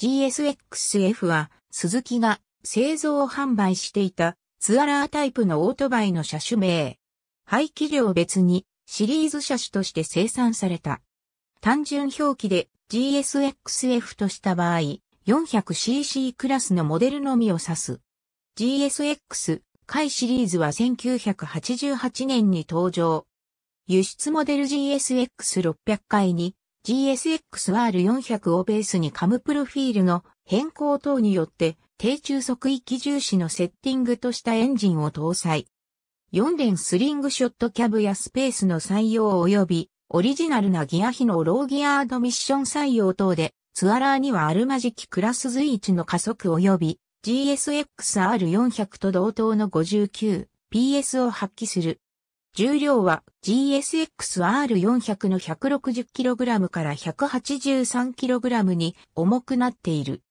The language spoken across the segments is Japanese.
GSX-F は、鈴木が製造販売していたツアラータイプのオートバイの車種名。排気量別にシリーズ車種として生産された。単純表記で GSX-F とした場合、400cc クラスのモデルのみを指す。GSX、回シリーズは1988年に登場。輸出モデル GSX600 回に GSX-R400 をベースにカムプロフィールの変更等によって低中速域重視のセッティングとしたエンジンを搭載。4連スリングショットキャブやスペースの採用及びオリジナルなギア比のローギアードミッション採用等でツアラーにはあるまじきクラス随一の加速及び GSX-R400 と同等の 59PS を発揮する。重量は GSX-R400 の 160kg から 183kg に重くなっている。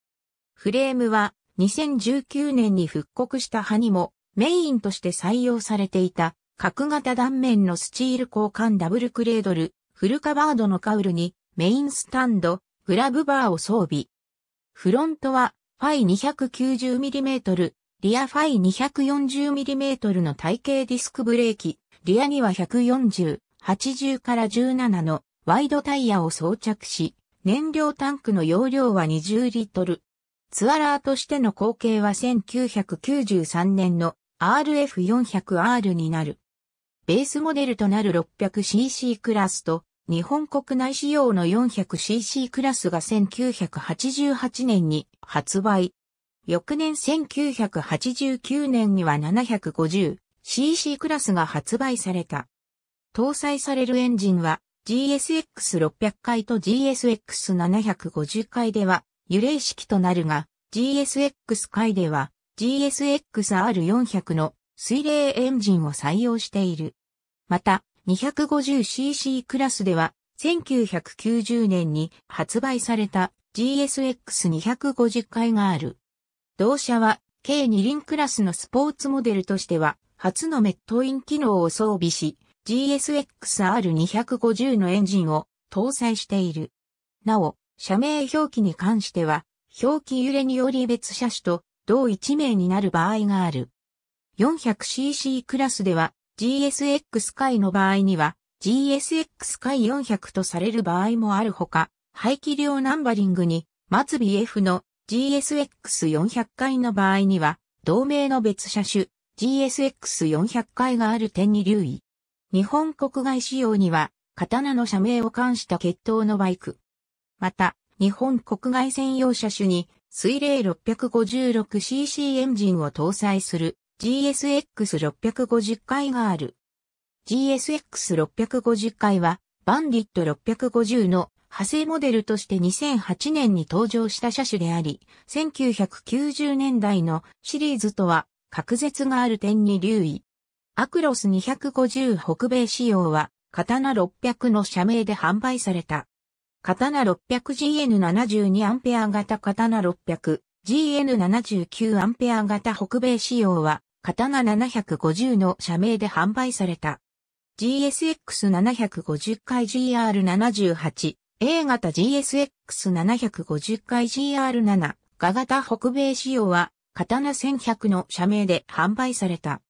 フレームは2019年に復刻した刃にもメインとして採用されていた角型断面のスチール交換ダブルクレードル、フルカバードのカウルにメインスタンド、グラブバーを装備。フロントはファイ 290mm、リアファイ 240mm の体型ディスクブレーキ、リアには140、80から17のワイドタイヤを装着し、燃料タンクの容量は20リットル。ツアラーとしての後継は1993年の RF400R になる。ベースモデルとなる 600cc クラスと、日本国内仕様の 400cc クラスが1988年に発売。翌年1989年には750、CC クラスが発売された。搭載されるエンジンは GSX600 回と GSX750 回では揺れ式となるが GSX 回では GSXR400 の水冷エンジンを採用している。また 250cc クラスでは1990年に発売された GSX250 回がある。同社は計2輪クラスのスポーツモデルとしては初のメットイン機能を装備し、GSX-R250 のエンジンを搭載している。なお、社名表記に関しては、表記揺れにより別車種と同一名になる場合がある。400cc クラスでは GSX 回の場合には GSX 回400とされる場合もあるほか、排気量ナンバリングに末尾 F の GSX400 回の場合には同名の別車種 GSX400 回がある点に留意。日本国外仕様には、刀の社名を冠した血統のバイク。また、日本国外専用車種に、水冷 656cc エンジンを搭載する GSX650 回がある。GSX650 回は、バンディット650の派生モデルとして2008年に登場した車種であり、1990年代のシリーズとは隔絶がある点に留意。アクロス250北米仕様は、刀600の社名で販売された。刀 600GN72A 型刀 600GN79A 型北米仕様は、刀750の社名で販売された。GSX750 回 GR78、A 型 GSX750 回 GR7、画型北米仕様は、刀1100の社名で販売された。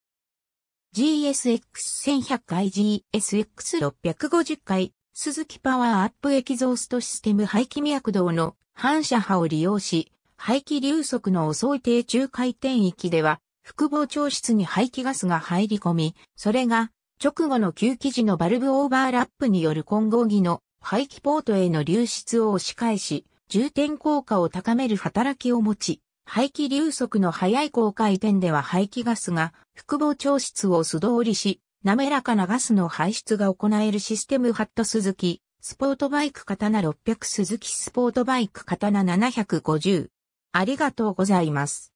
GSX1100 回 GSX650 回、鈴木パワーアップエキゾーストシステム排気脈動の反射波を利用し、排気流速の遅い低中回転域では、副膨張室に排気ガスが入り込み、それが直後の吸気時のバルブオーバーラップによる混合技の排気ポートへの流出を押し返し、重点効果を高める働きを持ち、排気流速の速い高回転では排気ガスが複膨張室を素通りし、滑らかなガスの排出が行えるシステムハット鈴木、スポートバイク刀600鈴木スポートバイク刀750。ありがとうございます。